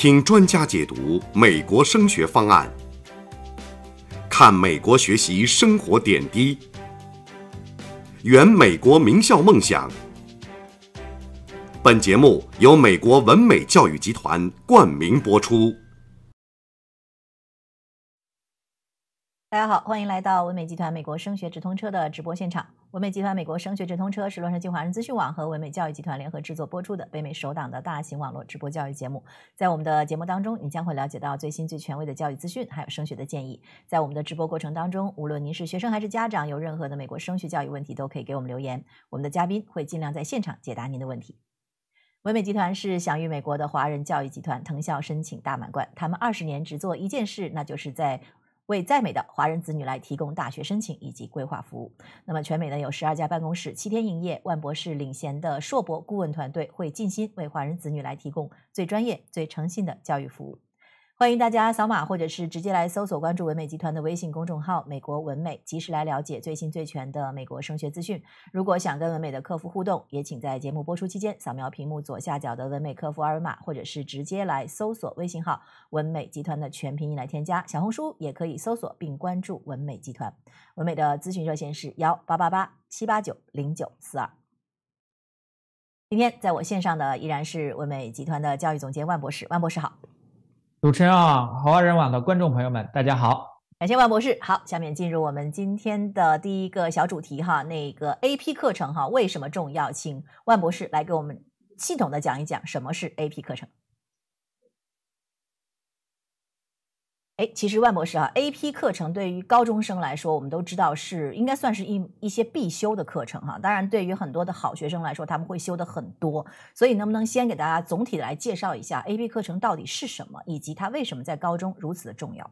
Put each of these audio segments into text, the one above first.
听专家解读美国升学方案，看美国学习生活点滴，圆美国名校梦想。本节目由美国文美教育集团冠名播出。大家好，欢迎来到唯美集团美国升学直通车的直播现场。唯美集团美国升学直通车是洛杉矶华人资讯网和唯美教育集团联合制作播出的北美首档的大型网络直播教育节目。在我们的节目当中，你将会了解到最新最权威的教育资讯，还有升学的建议。在我们的直播过程当中，无论您是学生还是家长，有任何的美国升学教育问题，都可以给我们留言，我们的嘉宾会尽量在现场解答您的问题。唯美集团是享誉美国的华人教育集团，藤校申请大满贯，他们二十年只做一件事，那就是在。为在美的华人子女来提供大学申请以及规划服务。那么，全美呢有十二家办公室，七天营业。万博士领衔的硕博顾问团队会尽心为华人子女来提供最专业、最诚信的教育服务。欢迎大家扫码，或者是直接来搜索关注文美集团的微信公众号“美国文美”，及时来了解最新最全的美国升学资讯。如果想跟文美的客服互动，也请在节目播出期间扫描屏幕左下角的文美客服二维码，或者是直接来搜索微信号“文美集团”的全拼音来添加。小红书也可以搜索并关注文美集团。文美的咨询热线是幺八八八七八九零九四二。今天在我线上的依然是文美集团的教育总监万博士，万博士好。主持人啊，华人网的观众朋友们，大家好，感谢万博士。好，下面进入我们今天的第一个小主题哈，那个 AP 课程哈，为什么重要？请万博士来给我们系统的讲一讲什么是 AP 课程。哎，其实万博士啊，AP 课程对于高中生来说，我们都知道是应该算是一一些必修的课程哈。当然，对于很多的好学生来说，他们会修的很多。所以，能不能先给大家总体的来介绍一下 AP 课程到底是什么，以及它为什么在高中如此的重要？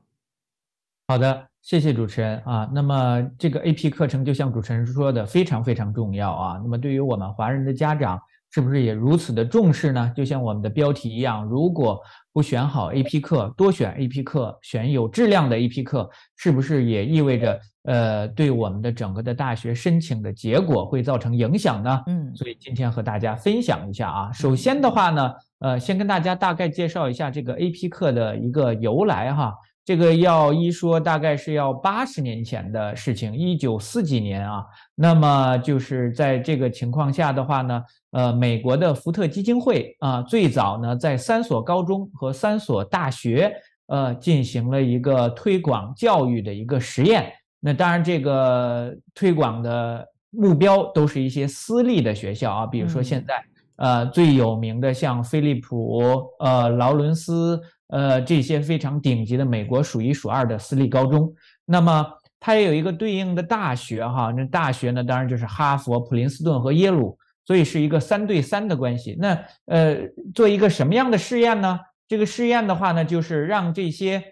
好的，谢谢主持人啊。那么，这个 AP 课程就像主持人说的，非常非常重要啊。那么，对于我们华人的家长。是不是也如此的重视呢？就像我们的标题一样，如果不选好 AP 课，多选 AP 课，选有质量的 AP 课，是不是也意味着，呃，对我们的整个的大学申请的结果会造成影响呢？嗯，所以今天和大家分享一下啊。首先的话呢，呃，先跟大家大概介绍一下这个 AP 课的一个由来哈。这个要一说，大概是要八十年前的事情，一九四几年啊。那么就是在这个情况下的话呢，呃，美国的福特基金会啊，最早呢在三所高中和三所大学，呃，进行了一个推广教育的一个实验。那当然，这个推广的目标都是一些私立的学校啊，比如说现在呃最有名的像飞利浦、呃劳伦斯。呃，这些非常顶级的美国数一数二的私立高中，那么它也有一个对应的大学哈，那大学呢，当然就是哈佛、普林斯顿和耶鲁，所以是一个三对三的关系。那呃，做一个什么样的试验呢？这个试验的话呢，就是让这些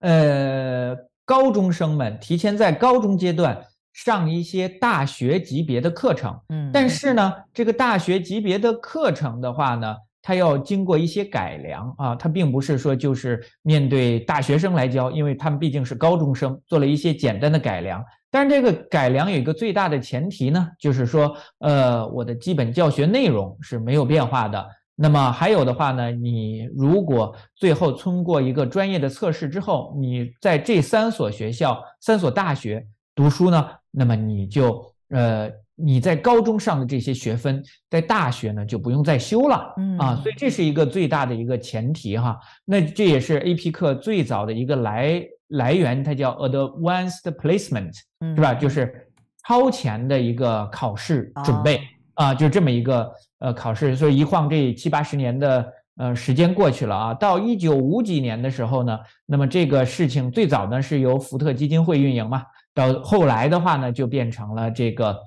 呃高中生们提前在高中阶段上一些大学级别的课程，嗯，但是呢，这个大学级别的课程的话呢。它要经过一些改良啊，它并不是说就是面对大学生来教，因为他们毕竟是高中生，做了一些简单的改良。但是这个改良有一个最大的前提呢，就是说，呃，我的基本教学内容是没有变化的。那么还有的话呢，你如果最后通过一个专业的测试之后，你在这三所学校、三所大学读书呢，那么你就呃。你在高中上的这些学分，在大学呢就不用再修了，啊，所以这是一个最大的一个前提哈。那这也是 A P 课最早的一个来来源，它叫 Advanced Placement，是吧？就是超前的一个考试准备啊，就这么一个呃考试。所以一晃这七八十年的呃时间过去了啊，到一九五几年的时候呢，那么这个事情最早呢是由福特基金会运营嘛，到后来的话呢就变成了这个。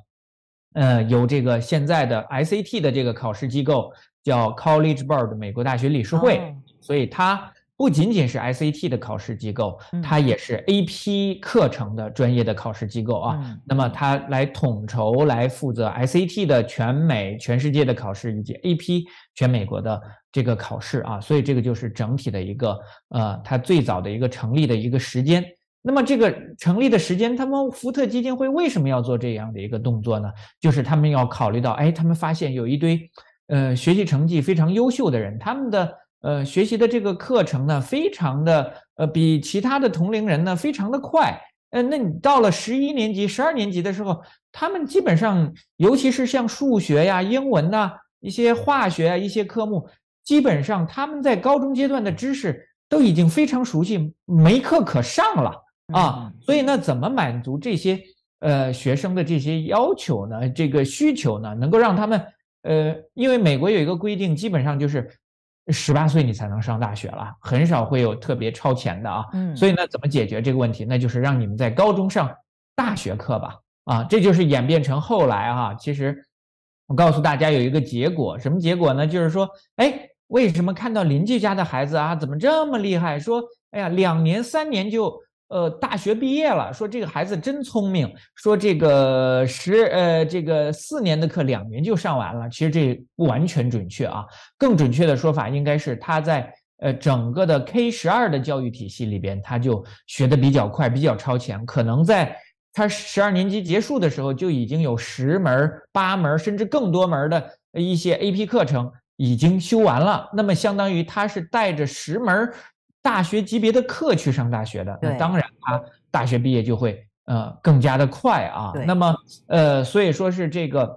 呃，由这个现在的 SAT 的这个考试机构叫 College Board 美国大学理事会，所以它不仅仅是 SAT 的考试机构，它也是 AP 课程的专业的考试机构啊。那么它来统筹来负责 SAT 的全美全世界的考试以及 AP 全美国的这个考试啊。所以这个就是整体的一个呃，它最早的一个成立的一个时间。那么这个成立的时间，他们福特基金会为什么要做这样的一个动作呢？就是他们要考虑到，哎，他们发现有一堆，呃，学习成绩非常优秀的人，他们的呃学习的这个课程呢，非常的呃比其他的同龄人呢，非常的快。呃，那你到了十一年级、十二年级的时候，他们基本上，尤其是像数学呀、英文呐、一些化学啊一些科目，基本上他们在高中阶段的知识都已经非常熟悉，没课可上了。啊，所以那怎么满足这些呃学生的这些要求呢？这个需求呢，能够让他们呃，因为美国有一个规定，基本上就是十八岁你才能上大学了，很少会有特别超前的啊。嗯，所以呢，怎么解决这个问题？那就是让你们在高中上大学课吧。啊，这就是演变成后来啊，其实我告诉大家有一个结果，什么结果呢？就是说，哎，为什么看到邻居家的孩子啊，怎么这么厉害？说，哎呀，两年三年就。呃，大学毕业了，说这个孩子真聪明，说这个十呃这个四年的课两年就上完了，其实这不完全准确啊。更准确的说法应该是他在呃整个的 K 十二的教育体系里边，他就学的比较快，比较超前，可能在他十二年级结束的时候就已经有十门、八门甚至更多门的一些 AP 课程已经修完了，那么相当于他是带着十门。大学级别的课去上大学的，那当然他大学毕业就会呃更加的快啊。那么呃，所以说是这个，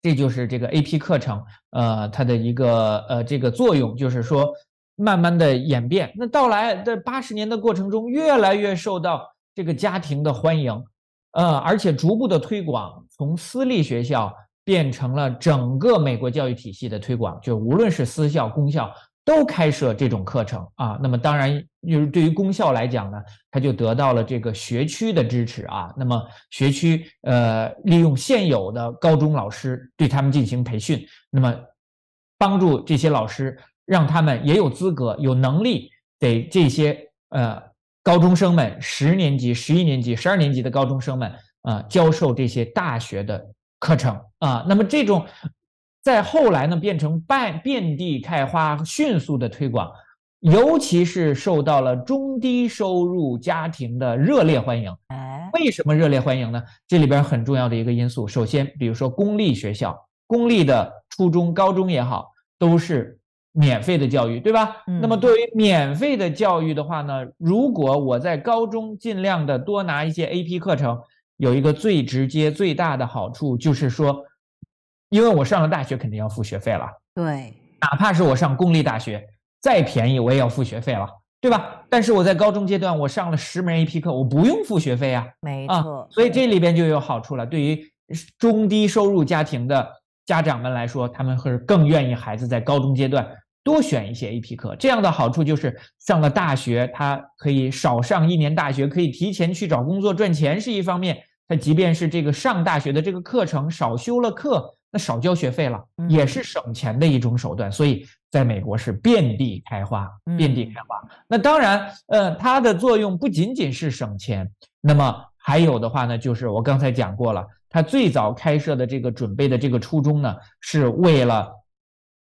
这就是这个 AP 课程呃它的一个呃这个作用，就是说慢慢的演变。那到来的八十年的过程中，越来越受到这个家庭的欢迎，呃，而且逐步的推广，从私立学校变成了整个美国教育体系的推广，就无论是私校公校。都开设这种课程啊，那么当然就是对于公校来讲呢，它就得到了这个学区的支持啊。那么学区呃，利用现有的高中老师对他们进行培训，那么帮助这些老师让他们也有资格、有能力给这些呃高中生们，十年级、十一年级、十二年级的高中生们啊，教授这些大学的课程啊。那么这种。在后来呢，变成遍遍地开花，迅速的推广，尤其是受到了中低收入家庭的热烈欢迎。为什么热烈欢迎呢？这里边很重要的一个因素，首先，比如说公立学校，公立的初中、高中也好，都是免费的教育，对吧？那么对于免费的教育的话呢，如果我在高中尽量的多拿一些 AP 课程，有一个最直接、最大的好处就是说。因为我上了大学，肯定要付学费了。对，哪怕是我上公立大学，再便宜我也要付学费了，对吧？但是我在高中阶段，我上了十门 AP 课，我不用付学费啊。没错，所以这里边就有好处了。对于中低收入家庭的家长们来说，他们会更愿意孩子在高中阶段多选一些 AP 课。这样的好处就是，上了大学他可以少上一年大学，可以提前去找工作赚钱是一方面。他即便是这个上大学的这个课程少修了课。那少交学费了，也是省钱的一种手段，所以在美国是遍地开花，遍地开花。那当然，呃，它的作用不仅仅是省钱，那么还有的话呢，就是我刚才讲过了，它最早开设的这个准备的这个初衷呢，是为了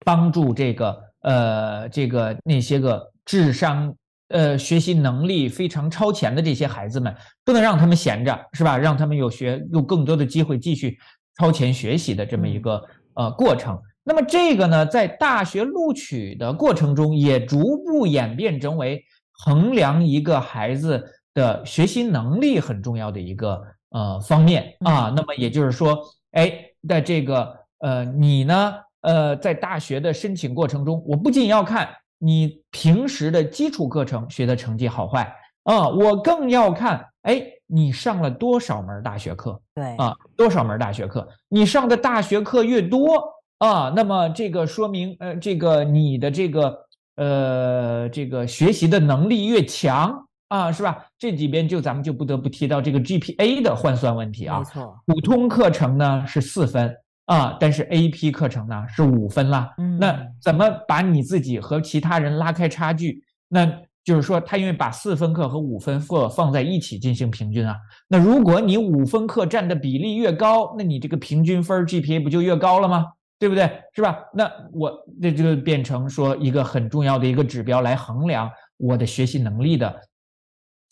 帮助这个呃这个那些个智商呃学习能力非常超前的这些孩子们，不能让他们闲着，是吧？让他们有学有更多的机会继续。超前学习的这么一个呃过程，那么这个呢，在大学录取的过程中，也逐步演变成为衡量一个孩子的学习能力很重要的一个呃方面啊。那么也就是说，哎，在这个呃你呢呃在大学的申请过程中，我不仅要看你平时的基础课程学的成绩好坏啊，我更要看哎。你上了多少门大学课？对啊，多少门大学课？你上的大学课越多啊，那么这个说明呃，这个你的这个呃，这个学习的能力越强啊，是吧？这里边就咱们就不得不提到这个 GPA 的换算问题啊。没错，普通课程呢是四分啊，但是 AP 课程呢是五分了。嗯，那怎么把你自己和其他人拉开差距？那？就是说，他因为把四分课和五分课放在一起进行平均啊，那如果你五分课占的比例越高，那你这个平均分 GPA 不就越高了吗？对不对？是吧？那我这就变成说一个很重要的一个指标来衡量我的学习能力的。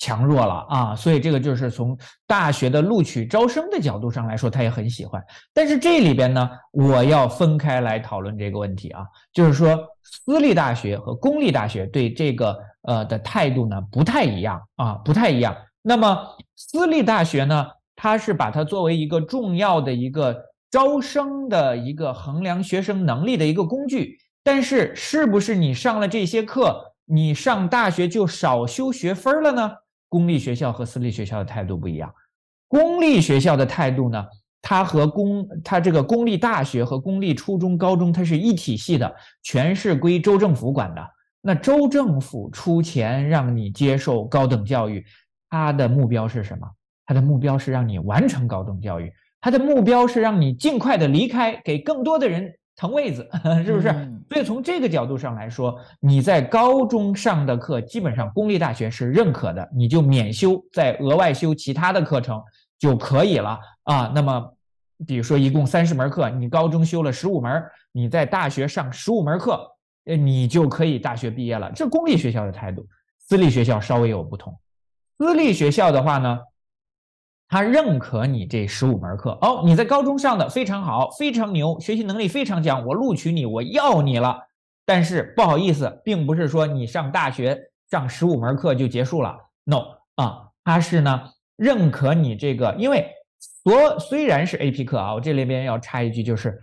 强弱了啊，所以这个就是从大学的录取招生的角度上来说，他也很喜欢。但是这里边呢，我要分开来讨论这个问题啊，就是说私立大学和公立大学对这个呃的态度呢不太一样啊，不太一样。那么私立大学呢，它是把它作为一个重要的一个招生的一个衡量学生能力的一个工具，但是是不是你上了这些课，你上大学就少修学分了呢？公立学校和私立学校的态度不一样。公立学校的态度呢？它和公，它这个公立大学和公立初中、高中，它是一体系的，全是归州政府管的。那州政府出钱让你接受高等教育，它的目标是什么？它的目标是让你完成高等教育，它的目标是让你尽快的离开，给更多的人。腾位子 是不是？所以从这个角度上来说，你在高中上的课基本上公立大学是认可的，你就免修，再额外修其他的课程就可以了啊。那么，比如说一共三十门课，你高中修了十五门，你在大学上十五门课，呃，你就可以大学毕业了。这公立学校的态度，私立学校稍微有不同。私立学校的话呢？他认可你这十五门课哦，你在高中上的非常好，非常牛，学习能力非常强，我录取你，我要你了。但是不好意思，并不是说你上大学上十五门课就结束了。No 啊，他是呢认可你这个，因为所虽然是 AP 课啊，我这里边要插一句，就是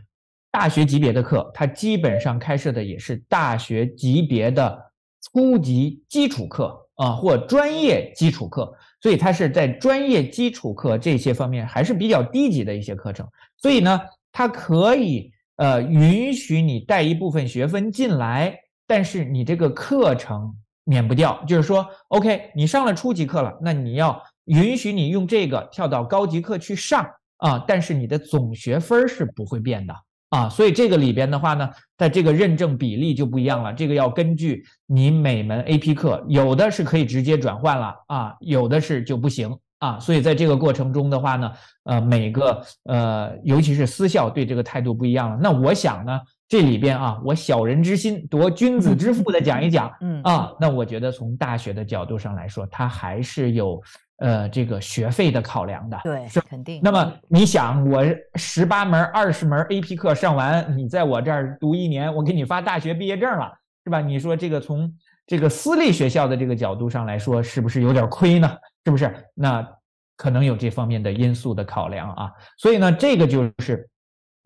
大学级别的课，它基本上开设的也是大学级别的初级基础课。啊，或专业基础课，所以它是在专业基础课这些方面还是比较低级的一些课程，所以呢，它可以呃允许你带一部分学分进来，但是你这个课程免不掉，就是说，OK，你上了初级课了，那你要允许你用这个跳到高级课去上啊，但是你的总学分是不会变的。啊，所以这个里边的话呢，在这个认证比例就不一样了，这个要根据你每门 AP 课，有的是可以直接转换了啊，有的是就不行啊。所以在这个过程中的话呢，呃，每个呃，尤其是私校对这个态度不一样了。那我想呢，这里边啊，我小人之心夺君子之腹的讲一讲，嗯啊，那我觉得从大学的角度上来说，它还是有。呃，这个学费的考量的，对，是肯定。那么你想，我十八门、二十门 AP 课上完，你在我这儿读一年，我给你发大学毕业证了，是吧？你说这个从这个私立学校的这个角度上来说，是不是有点亏呢？是不是？那可能有这方面的因素的考量啊。所以呢，这个就是，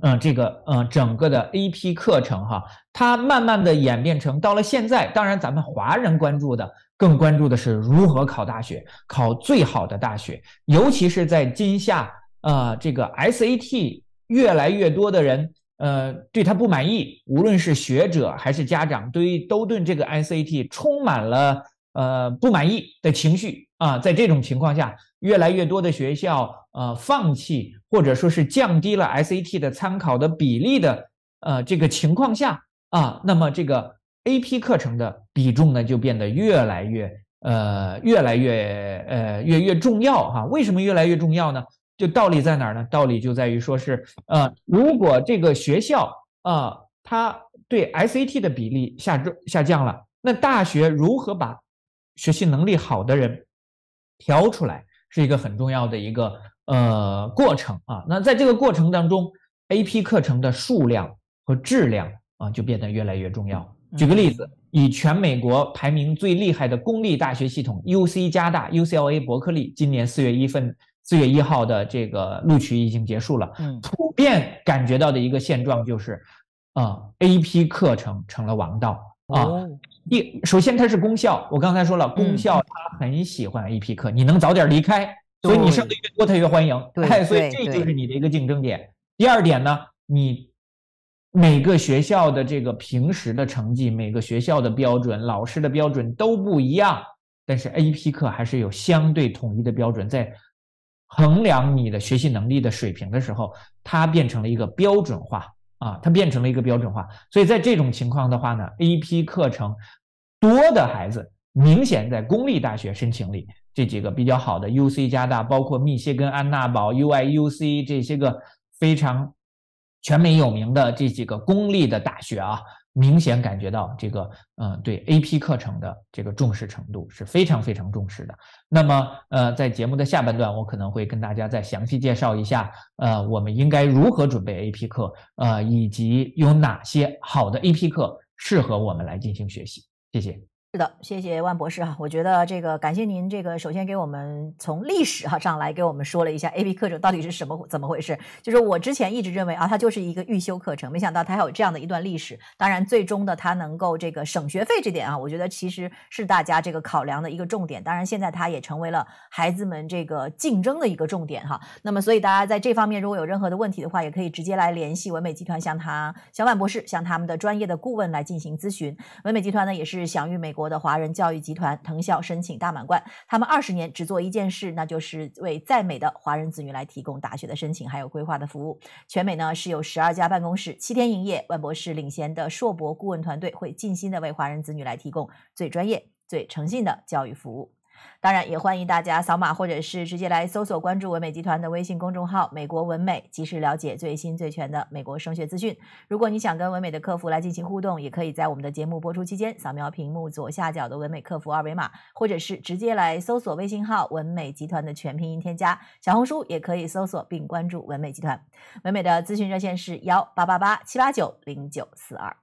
嗯，这个，嗯，整个的 AP 课程哈，它慢慢的演变成到了现在，当然咱们华人关注的。更关注的是如何考大学，考最好的大学，尤其是在今夏，呃，这个 SAT 越来越多的人，呃，对他不满意，无论是学者还是家长，对于都对这个 SAT 充满了呃不满意的情绪啊。在这种情况下，越来越多的学校呃放弃或者说是降低了 SAT 的参考的比例的呃这个情况下啊，那么这个。AP 课程的比重呢，就变得越来越呃，越来越呃，越越重要哈。为什么越来越重要呢？就道理在哪儿呢？道理就在于说是呃，如果这个学校啊，它对 SAT 的比例下降下降了，那大学如何把学习能力好的人挑出来，是一个很重要的一个呃过程啊。那在这个过程当中，AP 课程的数量和质量啊，就变得越来越重要。举个例子，以全美国排名最厉害的公立大学系统 U C 加大、U C L A 伯克利，今年四月一份，四月一号的这个录取已经结束了。嗯，普遍感觉到的一个现状就是，啊，A P 课程成了王道啊。一，首先它是公校，我刚才说了，公校他很喜欢 A P 课，你能早点离开，所以你上的越多，他越欢迎。对，所以这就是你的一个竞争点。第二点呢，你。每个学校的这个平时的成绩，每个学校的标准、老师的标准都不一样。但是 AP 课还是有相对统一的标准，在衡量你的学习能力的水平的时候，它变成了一个标准化啊，它变成了一个标准化。所以在这种情况的话呢，AP 课程多的孩子，明显在公立大学申请里，这几个比较好的 UC 加大，包括密歇根安娜堡、UIUC 这些个非常。全美有名的这几个公立的大学啊，明显感觉到这个，嗯，对 AP 课程的这个重视程度是非常非常重视的。那么，呃，在节目的下半段，我可能会跟大家再详细介绍一下，呃，我们应该如何准备 AP 课，呃，以及有哪些好的 AP 课适合我们来进行学习。谢谢。是的，谢谢万博士哈，我觉得这个感谢您，这个首先给我们从历史哈上来给我们说了一下 A B 课程到底是什么怎么回事。就是我之前一直认为啊，它就是一个预修课程，没想到它还有这样的一段历史。当然，最终的它能够这个省学费这点啊，我觉得其实是大家这个考量的一个重点。当然，现在它也成为了孩子们这个竞争的一个重点哈。那么，所以大家在这方面如果有任何的问题的话，也可以直接来联系文美集团，向他小万博士，向他们的专业的顾问来进行咨询。文美集团呢，也是享誉美国。国的华人教育集团藤校申请大满贯，他们二十年只做一件事，那就是为在美的华人子女来提供大学的申请还有规划的服务。全美呢是有十二家办公室，七天营业。万博士领衔的硕博顾问团队会尽心的为华人子女来提供最专业、最诚信的教育服务。当然，也欢迎大家扫码，或者是直接来搜索关注文美集团的微信公众号“美国文美”，及时了解最新最全的美国升学资讯。如果你想跟文美的客服来进行互动，也可以在我们的节目播出期间扫描屏幕左下角的文美客服二维码，或者是直接来搜索微信号“文美集团”的全拼音添加。小红书也可以搜索并关注文美集团。文美的咨询热线是幺八八八七八九零九四二。